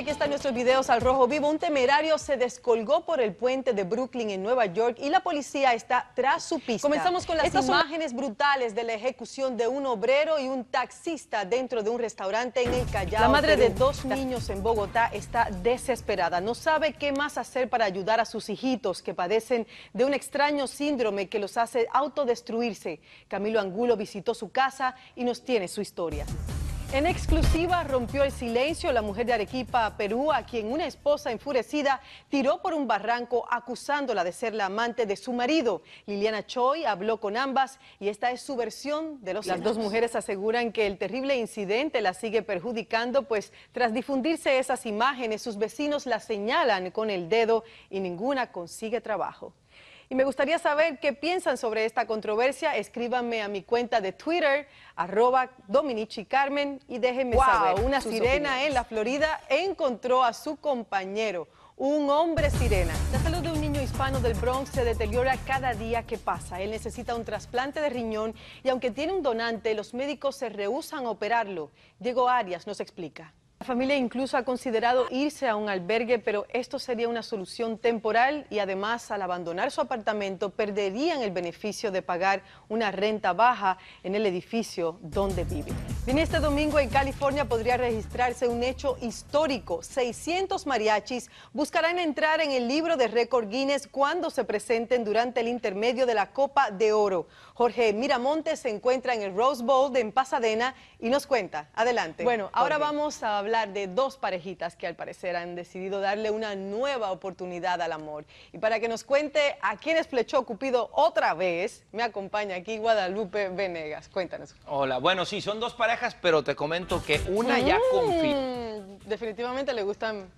aquí están nuestros videos al rojo vivo. Un temerario se descolgó por el puente de Brooklyn en Nueva York y la policía está tras su pista. Comenzamos con las imágenes brutales de la ejecución de un obrero y un taxista dentro de un restaurante en el Callao. La madre de dos niños en Bogotá está desesperada. No sabe qué más hacer para ayudar a sus hijitos que padecen de un extraño síndrome que los hace autodestruirse. Camilo Angulo visitó su casa y nos tiene su historia. En exclusiva rompió el silencio la mujer de Arequipa, Perú, a quien una esposa enfurecida tiró por un barranco acusándola de ser la amante de su marido. Liliana Choi habló con ambas y esta es su versión de los Las dos mujeres aseguran que el terrible incidente la sigue perjudicando, pues tras difundirse esas imágenes, sus vecinos la señalan con el dedo y ninguna consigue trabajo. Y me gustaría saber qué piensan sobre esta controversia. Escríbanme a mi cuenta de Twitter, arroba Dominici Carmen, y déjenme saber. Una sirena en la Florida encontró a su compañero, un hombre sirena. La salud de un niño hispano del Bronx se deteriora cada día que pasa. Él necesita un trasplante de riñón y aunque tiene un donante, los médicos se rehúsan a operarlo. Diego Arias nos explica familia incluso ha considerado irse a un albergue, pero esto sería una solución temporal y además al abandonar su apartamento perderían el beneficio de pagar una renta baja en el edificio donde viven. Bien, este domingo en California podría registrarse un hecho histórico. 600 mariachis buscarán entrar en el libro de récord Guinness cuando se presenten durante el intermedio de la Copa de Oro. Jorge Miramonte se encuentra en el Rose Bowl de en Pasadena y nos cuenta. Adelante. Bueno, ahora vamos a hablar de dos parejitas que al parecer han decidido darle una nueva oportunidad al amor. Y para que nos cuente a quiénes flechó Cupido otra vez, me acompaña aquí Guadalupe Venegas. Cuéntanos. Hola, bueno, sí, son dos parejas, pero te comento que una ya mm, confía. Definitivamente le gustan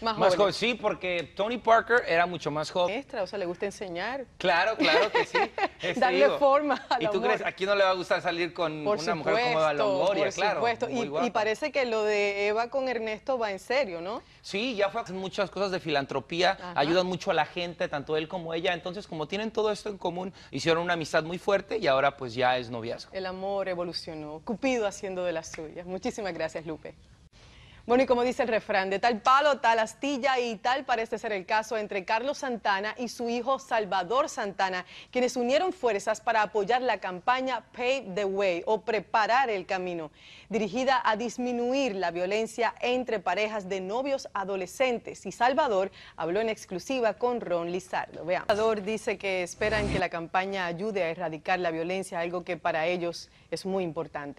más, joven. Sí, porque Tony Parker era mucho más joven. Extra, o sea, le gusta enseñar. Claro, claro que sí. Eh, Darle forma a ¿Y tú crees, a no le va a gustar salir con una mujer como Eva Longoria? Por Supuesto. Y, parece que lo de Eva con Ernesto va en serio, ¿no? Sí, ya fue muchas cosas de filantropía, ayudan mucho a la gente, tanto él como ella. Entonces, como tienen todo esto en común, hicieron una amistad muy fuerte y ahora pues ya es noviazgo. El amor evolucionó, Cupido haciendo de las suyas. Muchísimas gracias, Lupe. Bueno, y como dice el refrán, de tal palo, tal astilla y tal parece ser el caso entre Carlos Santana y su hijo Salvador Santana, quienes unieron fuerzas para apoyar la campaña Pave the Way o Preparar el Camino, dirigida a disminuir la violencia entre parejas de novios adolescentes. Y Salvador habló en exclusiva con Ron Lizardo. Veamos. Salvador dice que esperan que la campaña ayude a erradicar la violencia, algo que para ellos es muy importante.